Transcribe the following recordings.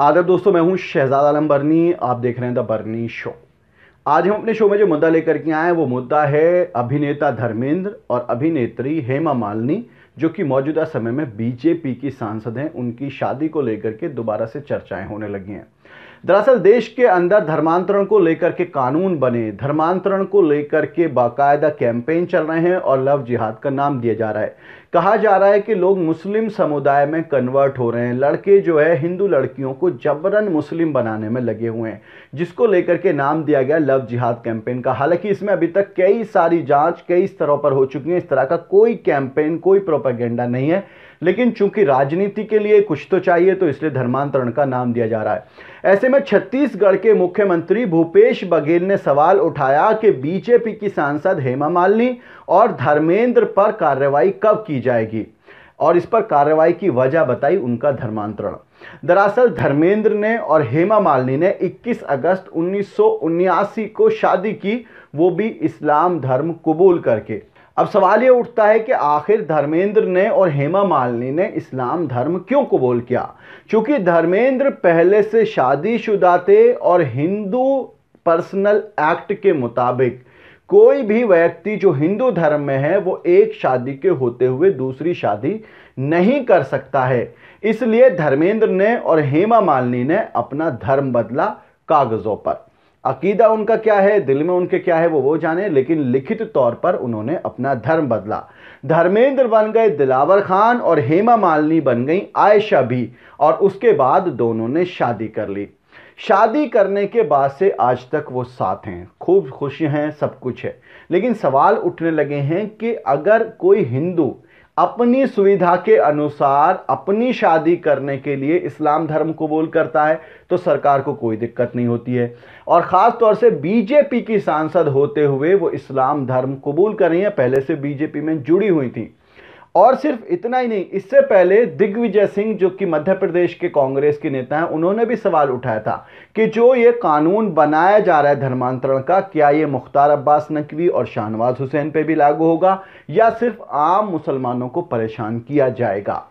आदर दोस्तों मैं हूं शहजाद आलम बर्नी आप देख रहे हैं द बर्नी शो आज हम अपने शो में जो मुद्दा लेकर के आए हैं वो मुद्दा है अभिनेता धर्मेंद्र और अभिनेत्री हेमा मालिनी जो कि मौजूदा समय में बीजेपी की सांसद हैं उनकी शादी को लेकर के दोबारा से चर्चाएं होने लगी हैं दरअसल देश के अंदर धर्मांतरण को लेकर के कानून बने धर्मांतरण को लेकर के बाकायदा कैंपेन चल रहे हैं और लव जिहाद का नाम दिया जा रहा है कहा जा रहा है कि लोग मुस्लिम समुदाय में कन्वर्ट हो रहे हैं लड़के जो है हिंदू लड़कियों को जबरन मुस्लिम बनाने में लगे हुए हैं जिसको लेकर के नाम दिया गया लव जिहाद कैंपेन का हालांकि इसमें अभी तक कई सारी जांच कई स्तरों पर हो चुकी है इस तरह का कोई कैंपेन कोई प्रोपेगेंडा नहीं है लेकिन चूंकि राजनीति के लिए कुछ तो चाहिए तो इसलिए धर्मांतरण का नाम दिया जा रहा है ऐसे में छत्तीसगढ़ के मुख्यमंत्री भूपेश बघेल ने सवाल उठाया कि बीजेपी की सांसद हेमा मालिनी और धर्मेंद्र पर कार्रवाई कब की जाएगी और इस पर कार्रवाई की वजह बताई उनका धर्मांतरण दरअसल धर्मेंद्र ने और हेमा मालिनी ने 21 अगस्त उन्नीस को शादी की वो भी इस्लाम धर्म कबूल करके अब सवाल ये उठता है कि आखिर धर्मेंद्र ने और हेमा मालिनी ने इस्लाम धर्म क्यों कबूल किया क्योंकि धर्मेंद्र पहले से शादीशुदा थे और हिंदू पर्सनल एक्ट के मुताबिक कोई भी व्यक्ति जो हिंदू धर्म में है वो एक शादी के होते हुए दूसरी शादी नहीं कर सकता है इसलिए धर्मेंद्र ने और हेमा मालिनी ने अपना धर्म बदला कागज़ों पर अकीदा उनका क्या है दिल में उनके क्या है वो वो जाने लेकिन लिखित तौर पर उन्होंने अपना धर्म बदला धर्मेंद्र बन गए दिलावर खान और हेमा मालिनी बन गई आयशा भी और उसके बाद दोनों ने शादी कर ली शादी करने के बाद से आज तक वो साथ हैं खूब खुश हैं सब कुछ है लेकिन सवाल उठने लगे हैं कि अगर कोई हिंदू अपनी सुविधा के अनुसार अपनी शादी करने के लिए इस्लाम धर्म कबूल करता है तो सरकार को कोई दिक्कत नहीं होती है और ख़ास तौर से बीजेपी की सांसद होते हुए वो इस्लाम धर्म कबूल कर रही हैं पहले से बीजेपी में जुड़ी हुई थी और सिर्फ इतना ही नहीं इससे पहले दिग्विजय सिंह जो कि मध्य प्रदेश के कांग्रेस के नेता हैं उन्होंने भी सवाल उठाया था कि जो ये कानून बनाया जा रहा है धर्मांतरण का क्या ये मुख्तार अब्बास नकवी और शाहनवाज हुसैन पे भी लागू होगा या सिर्फ आम मुसलमानों को परेशान किया जाएगा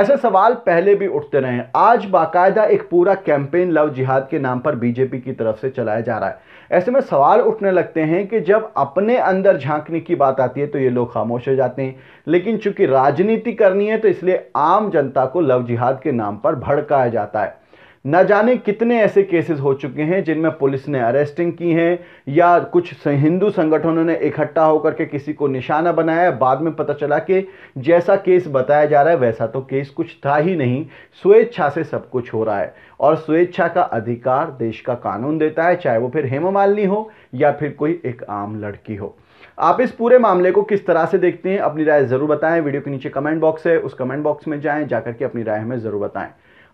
ऐसे सवाल पहले भी उठते रहे आज बाकायदा एक पूरा कैंपेन लव जिहाद के नाम पर बीजेपी की तरफ से चलाया जा रहा है ऐसे में सवाल उठने लगते हैं कि जब अपने अंदर झांकने की बात आती है तो ये लोग खामोश हो जाते हैं लेकिन चूंकि राजनीति करनी है तो इसलिए आम जनता को लव जिहाद के नाम पर भड़काया जाता है न जाने कितने ऐसे केसेस हो चुके हैं जिनमें पुलिस ने अरेस्टिंग की है या कुछ हिंदू संगठनों ने इकट्ठा होकर के किसी को निशाना बनाया बाद में पता चला कि जैसा केस बताया जा रहा है वैसा तो केस कुछ था ही नहीं स्वेच्छा से सब कुछ हो रहा है और स्वेच्छा का अधिकार देश का कानून देता है चाहे वो फिर हेमा मालिनी हो या फिर कोई एक आम लड़की हो आप इस पूरे मामले को किस तरह से देखते हैं अपनी राय ज़रूर बताएं वीडियो के नीचे कमेंट बॉक्स है उस कमेंट बॉक्स में जाएं जाकर के अपनी राय हमें ज़रूर बताएं